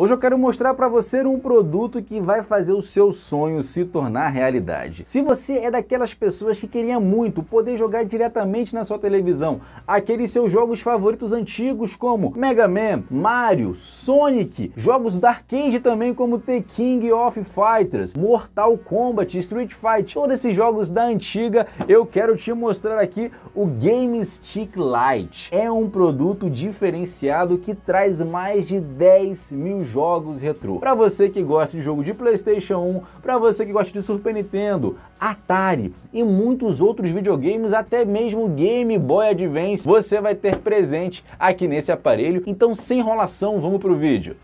Hoje eu quero mostrar para você um produto que vai fazer o seu sonho se tornar realidade. Se você é daquelas pessoas que queria muito poder jogar diretamente na sua televisão aqueles seus jogos favoritos antigos como Mega Man, Mario, Sonic, jogos do arcade também como The King of Fighters, Mortal Kombat, Street Fight, todos esses jogos da antiga, eu quero te mostrar aqui o Game Stick Lite. É um produto diferenciado que traz mais de 10 mil jogos retrô. Para você que gosta de jogo de PlayStation 1, para você que gosta de Super Nintendo, Atari e muitos outros videogames, até mesmo Game Boy Advance, você vai ter presente aqui nesse aparelho. Então, sem enrolação, vamos pro vídeo.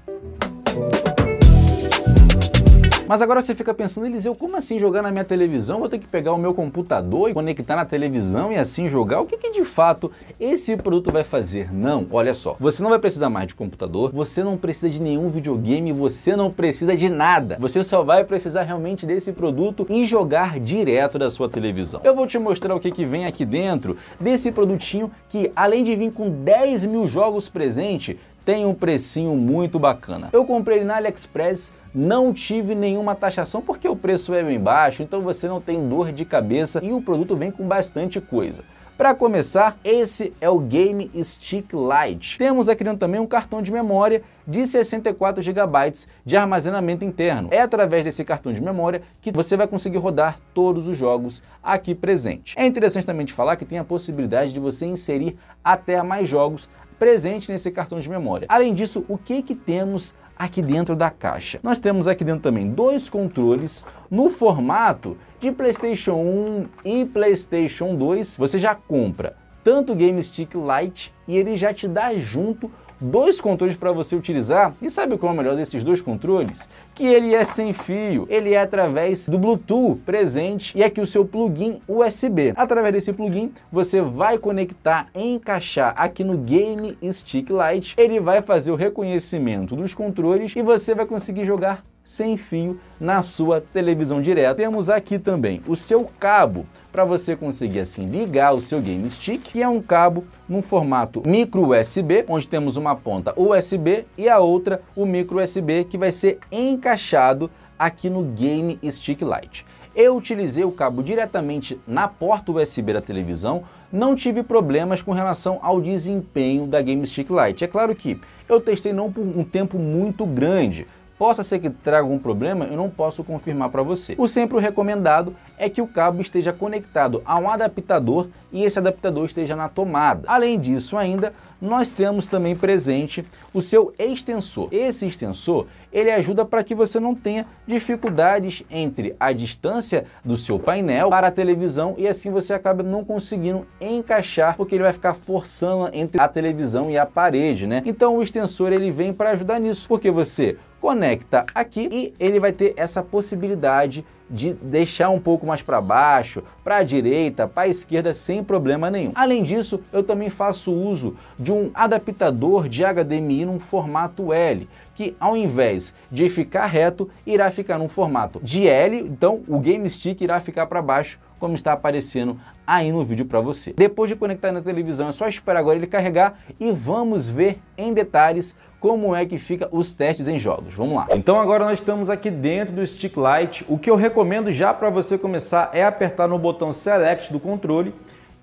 Mas agora você fica pensando, Eliseu, como assim jogar na minha televisão? Vou ter que pegar o meu computador e conectar na televisão e assim jogar? O que, que de fato esse produto vai fazer? Não, olha só, você não vai precisar mais de computador, você não precisa de nenhum videogame, você não precisa de nada. Você só vai precisar realmente desse produto e jogar direto da sua televisão. Eu vou te mostrar o que, que vem aqui dentro desse produtinho que além de vir com 10 mil jogos presente, tem um precinho muito bacana. Eu comprei ele na AliExpress, não tive nenhuma taxação porque o preço é bem baixo, então você não tem dor de cabeça e o produto vem com bastante coisa. Para começar, esse é o Game Stick Lite. Temos aqui dentro também um cartão de memória de 64 GB de armazenamento interno. É através desse cartão de memória que você vai conseguir rodar todos os jogos aqui presente. É interessante também te falar que tem a possibilidade de você inserir até mais jogos presente nesse cartão de memória. Além disso, o que, que temos aqui dentro da caixa? Nós temos aqui dentro também dois controles no formato de PlayStation 1 e PlayStation 2. Você já compra tanto o Game Stick Lite e ele já te dá junto dois controles para você utilizar. E sabe qual é o melhor desses dois controles? Que ele é sem fio, ele é através do Bluetooth presente e aqui o seu plugin USB. Através desse plugin, você vai conectar, encaixar aqui no Game Stick Lite, ele vai fazer o reconhecimento dos controles e você vai conseguir jogar sem fio na sua televisão direta. Temos aqui também o seu cabo para você conseguir assim ligar o seu Game Stick, que é um cabo no formato micro USB, onde temos uma ponta USB e a outra o micro USB que vai ser encaixado aqui no Game Stick Lite. Eu utilizei o cabo diretamente na porta USB da televisão, não tive problemas com relação ao desempenho da Game Stick Lite. É claro que eu testei não por um tempo muito grande, possa ser que traga algum problema, eu não posso confirmar para você. O sempre recomendado é que o cabo esteja conectado a um adaptador e esse adaptador esteja na tomada. Além disso ainda, nós temos também presente o seu extensor. Esse extensor, ele ajuda para que você não tenha dificuldades entre a distância do seu painel para a televisão e assim você acaba não conseguindo encaixar, porque ele vai ficar forçando entre a televisão e a parede, né? Então o extensor ele vem para ajudar nisso, porque você conecta aqui e ele vai ter essa possibilidade de deixar um pouco mais para baixo, para a direita, para a esquerda, sem problema nenhum. Além disso, eu também faço uso de um adaptador de HDMI num formato L, que ao invés de ficar reto, irá ficar num formato de L, então o Game Stick irá ficar para baixo, como está aparecendo aí no vídeo para você. Depois de conectar na televisão, é só esperar agora ele carregar e vamos ver em detalhes como é que fica os testes em jogos. Vamos lá. Então agora nós estamos aqui dentro do Stick Lite. O que eu recomendo recomendo já para você começar é apertar no botão Select do controle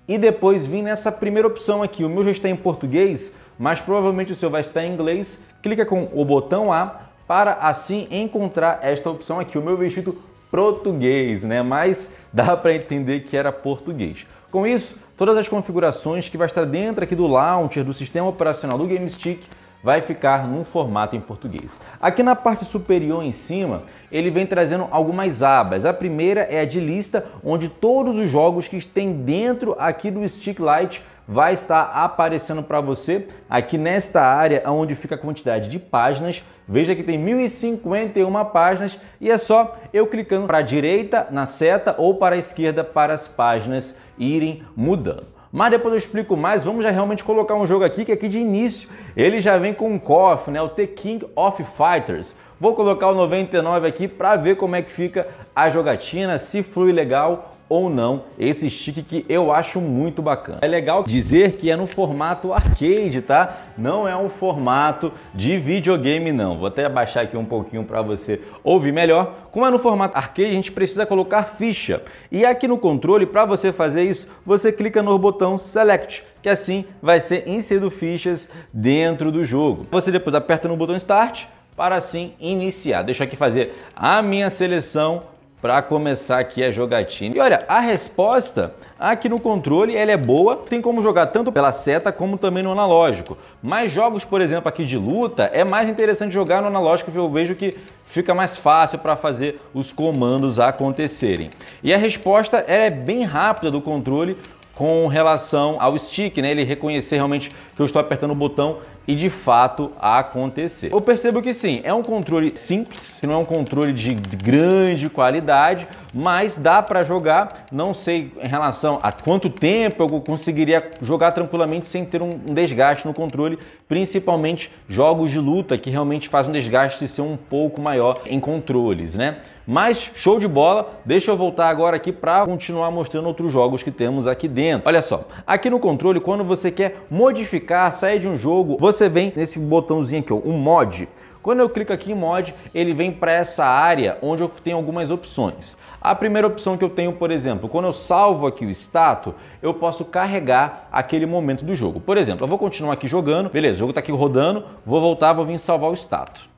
e depois vir nessa primeira opção aqui. O meu já está em português, mas provavelmente o seu vai estar em inglês. Clica com o botão A para assim encontrar esta opção aqui. O meu vestido português, né? Mas dá para entender que era português. Com isso, todas as configurações que vai estar dentro aqui do launcher do sistema operacional do GameStick vai ficar num formato em português. Aqui na parte superior em cima, ele vem trazendo algumas abas. A primeira é a de lista, onde todos os jogos que tem dentro aqui do Stick Lite vai estar aparecendo para você aqui nesta área onde fica a quantidade de páginas. Veja que tem 1051 páginas e é só eu clicando para a direita na seta ou para a esquerda para as páginas irem mudando. Mas depois eu explico mais, vamos já realmente colocar um jogo aqui que aqui de início ele já vem com um KOF, né? O The King of Fighters. Vou colocar o 99 aqui para ver como é que fica a jogatina, se flui legal ou não esse stick que eu acho muito bacana. É legal dizer que é no formato arcade, tá? Não é um formato de videogame não. Vou até abaixar aqui um pouquinho para você ouvir melhor. Como é no formato arcade, a gente precisa colocar ficha. E aqui no controle, para você fazer isso, você clica no botão Select que assim vai ser inserido fichas dentro do jogo. Você depois aperta no botão Start para assim iniciar. Deixa eu aqui fazer a minha seleção para começar aqui a jogatina. E olha, a resposta aqui no controle ela é boa, tem como jogar tanto pela seta como também no analógico. Mas jogos, por exemplo, aqui de luta, é mais interessante jogar no analógico, eu vejo que fica mais fácil para fazer os comandos acontecerem. E a resposta é bem rápida do controle com relação ao stick, né? Ele reconhecer realmente que eu estou apertando o botão e de fato acontecer. Eu percebo que sim, é um controle simples, não é um controle de grande qualidade, mas dá para jogar. Não sei em relação a quanto tempo eu conseguiria jogar tranquilamente sem ter um desgaste no controle, principalmente jogos de luta que realmente faz um desgaste ser um pouco maior em controles, né? Mas show de bola. Deixa eu voltar agora aqui para continuar mostrando outros jogos que temos aqui dentro. Olha só, aqui no controle, quando você quer modificar, sair de um jogo, você você vem nesse botãozinho aqui, ó, o mod. Quando eu clico aqui em mod, ele vem para essa área onde eu tenho algumas opções. A primeira opção que eu tenho, por exemplo, quando eu salvo aqui o status, eu posso carregar aquele momento do jogo. Por exemplo, eu vou continuar aqui jogando, beleza, o jogo está aqui rodando, vou voltar, vou vir salvar o status.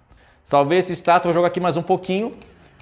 Salvei esse status, vou jogar aqui mais um pouquinho,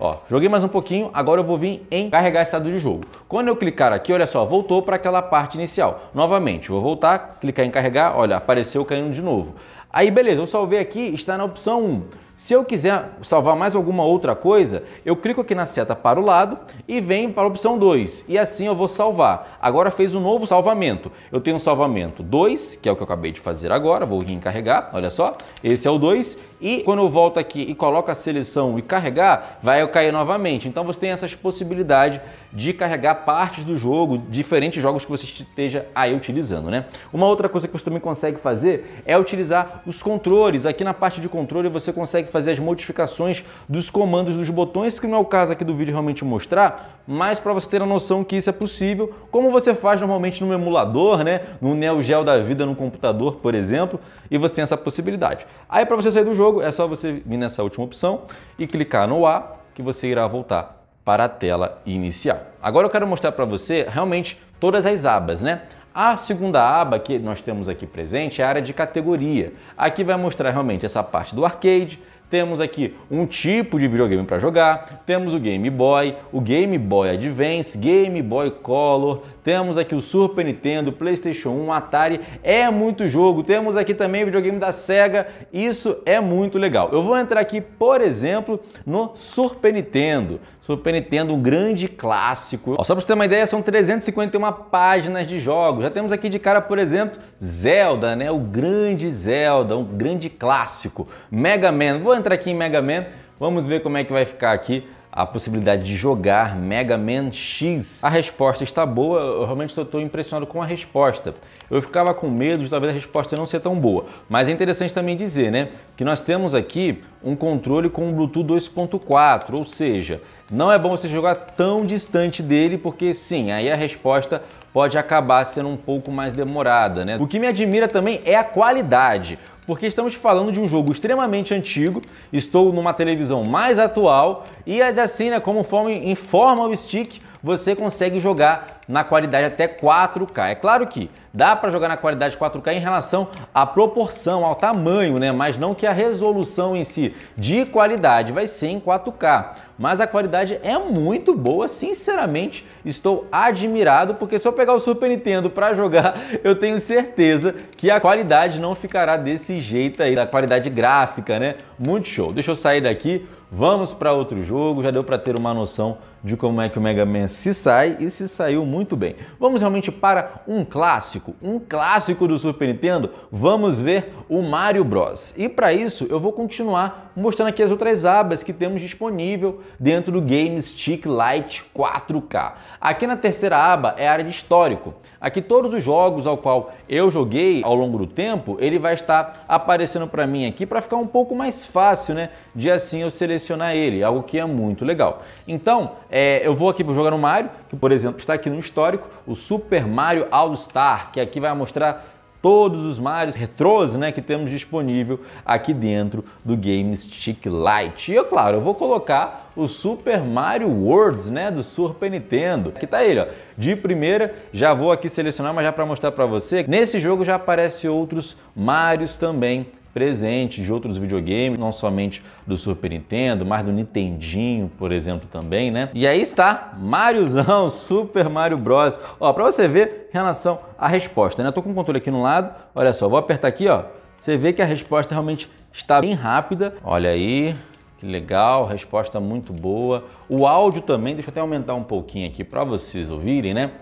Ó, joguei mais um pouquinho, agora eu vou vir em carregar estado de jogo. Quando eu clicar aqui, olha só, voltou para aquela parte inicial. Novamente, vou voltar, clicar em carregar, olha, apareceu caindo de novo. Aí beleza, eu salvei aqui, está na opção 1. Se eu quiser salvar mais alguma outra coisa, eu clico aqui na seta para o lado e vem para a opção 2. E assim eu vou salvar. Agora fez um novo salvamento. Eu tenho um salvamento 2, que é o que eu acabei de fazer agora, vou reencarregar, olha só. Esse é o 2 e quando eu volto aqui e coloco a seleção e carregar, vai cair novamente. Então você tem essas possibilidades de carregar partes do jogo, diferentes jogos que você esteja aí utilizando, né? Uma outra coisa que você também consegue fazer é utilizar os controles. Aqui na parte de controle você consegue fazer as modificações dos comandos dos botões, que não é o caso aqui do vídeo realmente mostrar, mas para você ter a noção que isso é possível, como você faz normalmente no emulador, né? No Neo Geo da vida, no computador, por exemplo, e você tem essa possibilidade. Aí para você sair do jogo, jogo, é só você vir nessa última opção e clicar no A que você irá voltar para a tela inicial. Agora eu quero mostrar para você realmente todas as abas, né? A segunda aba que nós temos aqui presente é a área de categoria. Aqui vai mostrar realmente essa parte do arcade, temos aqui um tipo de videogame para jogar, temos o Game Boy, o Game Boy Advance, Game Boy Color, temos aqui o Super Nintendo, PlayStation 1, Atari, é muito jogo. Temos aqui também videogame da Sega, isso é muito legal. Eu vou entrar aqui, por exemplo, no Super Nintendo. Super Nintendo, um grande clássico. Ó, só para você ter uma ideia, são 351 páginas de jogos. Já temos aqui de cara, por exemplo, Zelda, né? O grande Zelda, um grande clássico. Mega Man. Vou entrar aqui em Mega Man. Vamos ver como é que vai ficar aqui a possibilidade de jogar Mega Man X. A resposta está boa, eu realmente estou impressionado com a resposta. Eu ficava com medo de talvez a resposta não ser tão boa, mas é interessante também dizer, né, que nós temos aqui um controle com o Bluetooth 2.4, ou seja, não é bom você jogar tão distante dele, porque sim, aí a resposta pode acabar sendo um pouco mais demorada, né? O que me admira também é a qualidade porque estamos falando de um jogo extremamente antigo, estou numa televisão mais atual e ainda assim, né, como informa o stick, você consegue jogar na qualidade até 4K. É claro que dá para jogar na qualidade 4K em relação à proporção, ao tamanho, né? Mas não que a resolução em si de qualidade vai ser em 4K. Mas a qualidade é muito boa, sinceramente, estou admirado porque se eu pegar o Super Nintendo para jogar, eu tenho certeza que a qualidade não ficará desse jeito aí, da qualidade gráfica, né? Muito show. Deixa eu sair daqui, vamos para outro jogo, já deu para ter uma noção de como é que o Mega Man se sai e se saiu muito bem. Vamos realmente para um clássico, um clássico do Super Nintendo. Vamos ver o Mario Bros. E para isso eu vou continuar mostrando aqui as outras abas que temos disponível dentro do Game Stick Lite 4K. Aqui na terceira aba é a área de histórico. Aqui todos os jogos ao qual eu joguei ao longo do tempo, ele vai estar aparecendo para mim aqui para ficar um pouco mais fácil, né, de assim eu selecionar ele, algo que é muito legal. Então, é, eu vou aqui para jogar no Mario, que por exemplo está aqui no histórico, o Super Mario All Star, que aqui vai mostrar todos os Marios retrôs né, que temos disponível aqui dentro do Game Stick Lite. E eu, claro, eu vou colocar o Super Mario Worlds né, do Super Nintendo. Aqui tá ele, ó. De primeira, já vou aqui selecionar, mas já para mostrar para você, nesse jogo já aparece outros Marios também presente de outros videogames, não somente do Super Nintendo, mas do Nintendinho, por exemplo, também, né? E aí está Mariozão, Super Mario Bros. Ó, para você ver em relação à resposta, né? tô com o controle aqui no lado, olha só, vou apertar aqui, ó. Você vê que a resposta realmente está bem rápida. Olha aí, que legal, resposta muito boa. O áudio também, deixa eu até aumentar um pouquinho aqui para vocês ouvirem, né?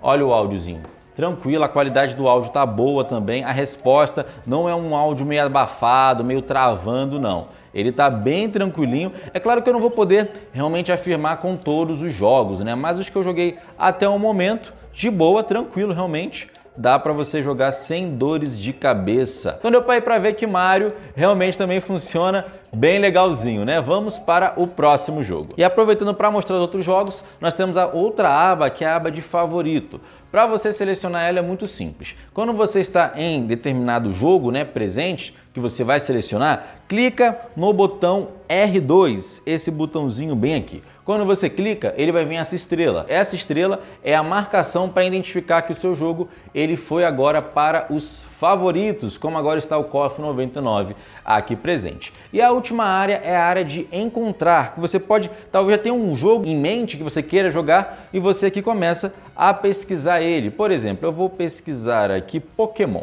Olha o áudiozinho tranquilo a qualidade do áudio tá boa também, a resposta não é um áudio meio abafado, meio travando não. Ele tá bem tranquilinho. É claro que eu não vou poder realmente afirmar com todos os jogos, né? Mas os que eu joguei até o momento, de boa, tranquilo realmente dá para você jogar sem dores de cabeça. Então deu para ir para ver que Mario realmente também funciona bem legalzinho, né? Vamos para o próximo jogo. E aproveitando para mostrar os outros jogos, nós temos a outra aba, que é a aba de favorito. Para você selecionar ela é muito simples. Quando você está em determinado jogo, né, presente, que você vai selecionar, clica no botão R2, esse botãozinho bem aqui. Quando você clica, ele vai vir essa estrela. Essa estrela é a marcação para identificar que o seu jogo ele foi agora para os favoritos, como agora está o KOF 99 aqui presente. E a última área é a área de encontrar, que você pode talvez já tenha um jogo em mente que você queira jogar e você aqui começa a pesquisar ele. Por exemplo, eu vou pesquisar aqui Pokémon.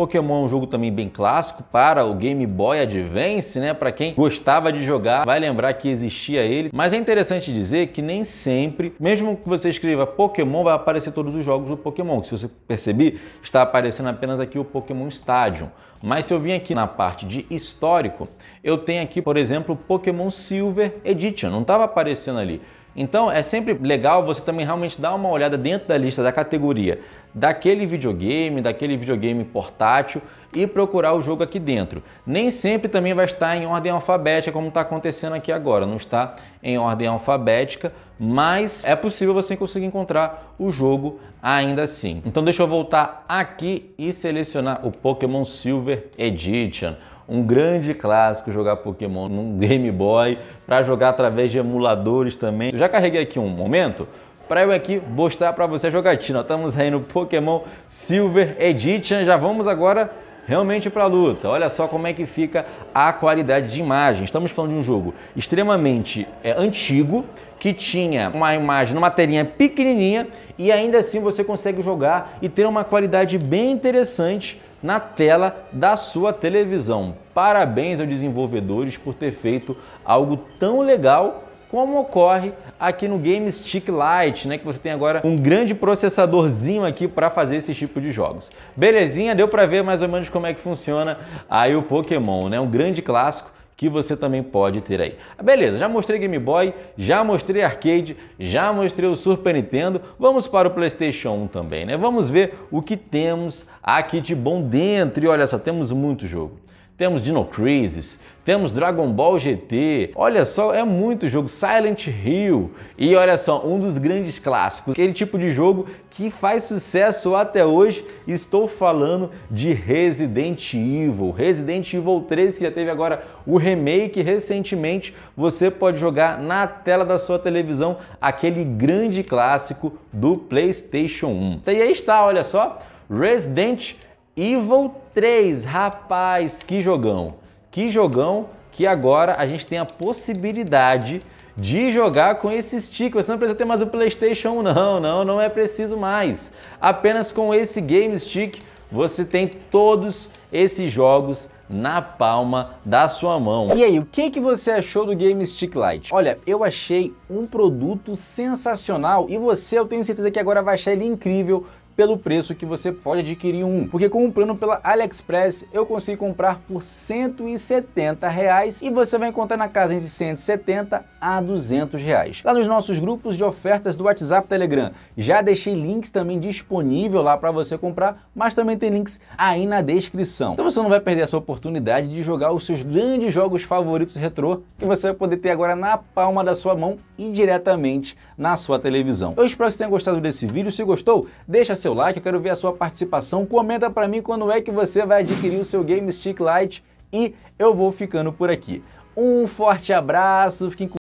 Pokémon é um jogo também bem clássico para o Game Boy Advance, né? Para quem gostava de jogar, vai lembrar que existia ele. Mas é interessante dizer que nem sempre, mesmo que você escreva Pokémon, vai aparecer todos os jogos do Pokémon. Se você perceber, está aparecendo apenas aqui o Pokémon Stadium. Mas se eu vim aqui na parte de histórico, eu tenho aqui, por exemplo, Pokémon Silver Edition. Não estava aparecendo ali. Então é sempre legal você também realmente dar uma olhada dentro da lista da categoria daquele videogame, daquele videogame portátil e procurar o jogo aqui dentro. Nem sempre também vai estar em ordem alfabética, como está acontecendo aqui agora, não está em ordem alfabética, mas é possível você conseguir encontrar o jogo ainda assim. Então deixa eu voltar aqui e selecionar o Pokémon Silver Edition um grande clássico jogar Pokémon num Game Boy, para jogar através de emuladores também. Eu já carreguei aqui um momento, para eu aqui mostrar para você a jogatina. Estamos aí no Pokémon Silver Edition, já vamos agora realmente para a luta. Olha só como é que fica a qualidade de imagem. Estamos falando de um jogo extremamente é, antigo, que tinha uma imagem numa telinha pequenininha e ainda assim você consegue jogar e ter uma qualidade bem interessante na tela da sua televisão. Parabéns aos desenvolvedores por ter feito algo tão legal como ocorre aqui no Game Stick Lite, né, que você tem agora um grande processadorzinho aqui para fazer esse tipo de jogos. Belezinha, deu para ver mais ou menos como é que funciona aí o Pokémon, né? Um grande clássico que você também pode ter aí. Ah, beleza, já mostrei Game Boy, já mostrei arcade, já mostrei o Super Nintendo, vamos para o PlayStation 1 também, né? Vamos ver o que temos aqui de bom dentro. E olha só, temos muito jogo temos Dino Crisis, temos Dragon Ball GT, olha só, é muito jogo, Silent Hill, e olha só, um dos grandes clássicos, aquele tipo de jogo que faz sucesso até hoje, estou falando de Resident Evil, Resident Evil 13, que já teve agora o remake recentemente, você pode jogar na tela da sua televisão aquele grande clássico do PlayStation 1. E aí está, olha só, Resident Evil Evil 3, rapaz, que jogão! Que jogão que agora a gente tem a possibilidade de jogar com esse stick. Você não precisa ter mais o PlayStation 1, não, não, não é preciso mais. Apenas com esse Game Stick você tem todos esses jogos na palma da sua mão. E aí, o que, que você achou do Game Stick Lite? Olha, eu achei um produto sensacional e você, eu tenho certeza que agora vai achar ele incrível pelo preço que você pode adquirir um. Porque com um plano pela AliExpress eu consegui comprar por 170 reais e você vai encontrar na casa de 170 a 200 reais. Lá nos nossos grupos de ofertas do WhatsApp Telegram, já deixei links também disponível lá para você comprar, mas também tem links aí na descrição. Então você não vai perder essa oportunidade de jogar os seus grandes jogos favoritos retrô que você vai poder ter agora na palma da sua mão e diretamente na sua televisão. Eu espero que você tenha gostado desse vídeo. Se gostou, deixa seu seu like, eu quero ver a sua participação. Comenta para mim quando é que você vai adquirir o seu Game Stick Lite e eu vou ficando por aqui. Um forte abraço, fiquem com